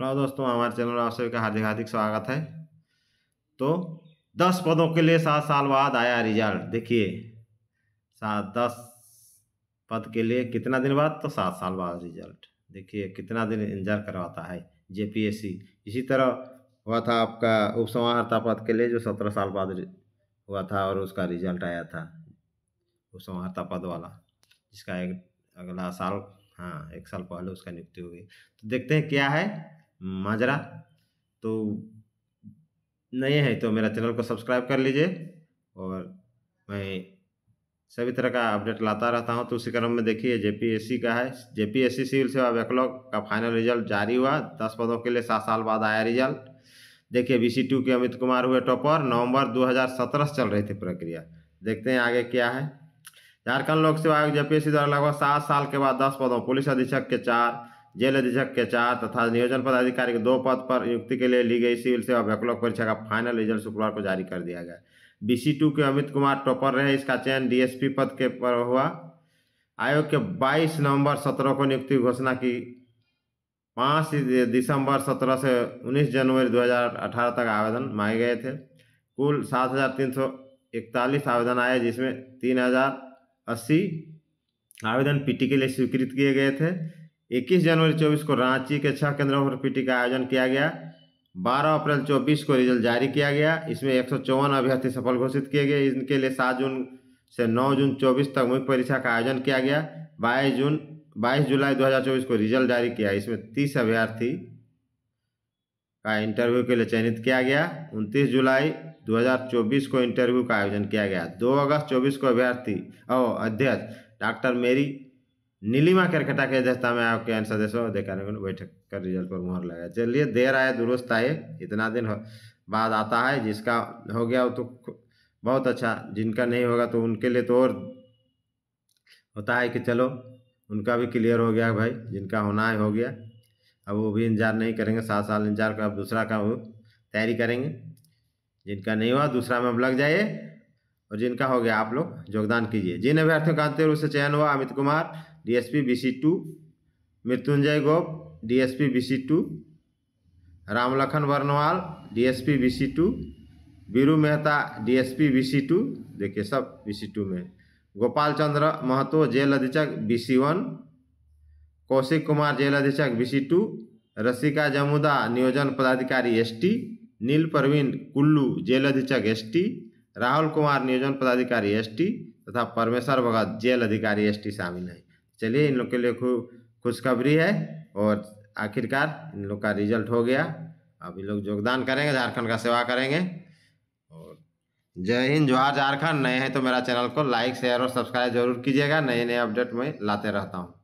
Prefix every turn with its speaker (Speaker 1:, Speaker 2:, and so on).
Speaker 1: hello दोस्तों हमारे channel में आप सभी का हार्दिक हार्दिक स्वागत है तो दस पदों के लिए सात साल बाद आया रिजल्ट देखिए सात दस पद के लिए कितना दिन बाद तो सात साल बाद रिजल्ट देखिए कितना दिन इंतजार करवाता है जेपीएससी इसी तरह हुआ था आपका उपसंहारता पद के लिए जो सत्रह साल बाद हुआ था और उसका रिजल्ट आया था उपसंहारता पद वाला जिसका एक अगला साल हाँ एक साल पहले उसका नियुक्ति हुई तो देखते हैं क्या है माजरा तो नए हैं तो मेरा चैनल को सब्सक्राइब कर लीजिए और मैं सभी तरह का अपडेट लाता रहता हूं तो उसी क्रम में देखिए जेपीएससी का है जेपीएससी सिविल सेवा बैकलॉग का फाइनल रिजल्ट जारी हुआ दस पदों के लिए सात साल बाद आया रिजल्ट देखिए बी टू के अमित कुमार हुए टॉपर नवंबर 2017 से चल रही थी प्रक्रिया देखते हैं आगे क्या है झारखंड लोक सेवा आयोग जेपीएससी द्वारा लगभग सात साल के बाद दस पदों पुलिस अधीक्षक के चार जेल अधीक्षक के चार तथा नियोजन पदाधिकारी के दो पद पर नियुक्ति के लिए ली गई सिविल सेवा बैकलॉग परीक्षा का फाइनल रिजल्ट शुक्रवार को जारी कर दिया गया बी टू के अमित कुमार टॉपर रहे इसका चयन डीएसपी पद के पर हुआ आयोग के 22 नवंबर 17 को नियुक्ति घोषणा की 5 दिसंबर 17 से 19 जनवरी 2018 तक आवेदन मांगे गए थे कुल सात हज़ार तीन सौ इकतालीस आवेदन आए जिसमें तीन हज़ार अस्सी आवेदन पीटी के लिए स्वीकृत किए गए थे 21 जनवरी 24 को रांची के छह केंद्रों पर पीटी का आयोजन किया गया 12 अप्रैल 24 को रिजल्ट जारी किया गया इसमें एक अभ्यर्थी सफल घोषित किए गए इनके लिए 7 जून से 9 जून 24 तक मुख्य परीक्षा का आयोजन किया गया 22 जून 22 जुलाई 2024 को रिजल्ट जारी किया इसमें 30 अभ्यर्थी का इंटरव्यू के लिए चयनित किया गया 29 जुलाई 2024 को इंटरव्यू का आयोजन किया गया 2 अगस्त 24 को अभ्यर्थी और अध्यक्ष डॉक्टर मेरी नीलिमा करकटा के जस्ता में आपके आंसर देसो देखाने को बैठक कर रिजल्ट पर मुहर लगाया चलिए देर आए दुरुस्त आए इतना दिन बाद आता है जिसका हो गया वो तो बहुत अच्छा जिनका नहीं होगा तो उनके लिए तो और होता है कि चलो उनका भी क्लियर हो गया भाई जिनका होना है हो गया अब वो भी इंतजार नहीं करेंगे सात साल इंतजार कर अब दूसरा का वो तैयारी करेंगे जिनका नहीं हुआ दूसरा में अब लग जाइए और जिनका हो गया आप लोग योगदान कीजिए जिन अभ्यर्थियों का अंतिम रूप से चयन हुआ Amit Kumar DSP BC two Mrityunjay Gop DSP BC two Ramlakhan Barnwal DSP BC two Biru Mehta DSP BC two देखिए सब बीसी टू में गोपाल चंद्र महतो जेल अधीक्षक BC one Kaushik Kumar jail अधीक्षक बीसी टू रसिका जमुदा नियोजन पदाधिकारी एसटी नील परवीन कुल्लू जेल अधीक्षक एसटी राहुल कुमार नियोजन पदाधिकारी एसटी तथा परमेश्वर भगत जेल अधिकारी एसटी शामिल हैं चलिए इन लोग के लिए खुशखबरी है और आखिरकार इन लोग का रिजल्ट हो गया अब इन लोग योगदान करेंगे झारखंड का सेवा करेंगे और जय हिंद जोहार झारखंड नए हैं तो मेरा चैनल को लाइक शेयर और सब्सक्राइब जरूर कीजिएगा नए नए अपडेट में लाते रहता हूँ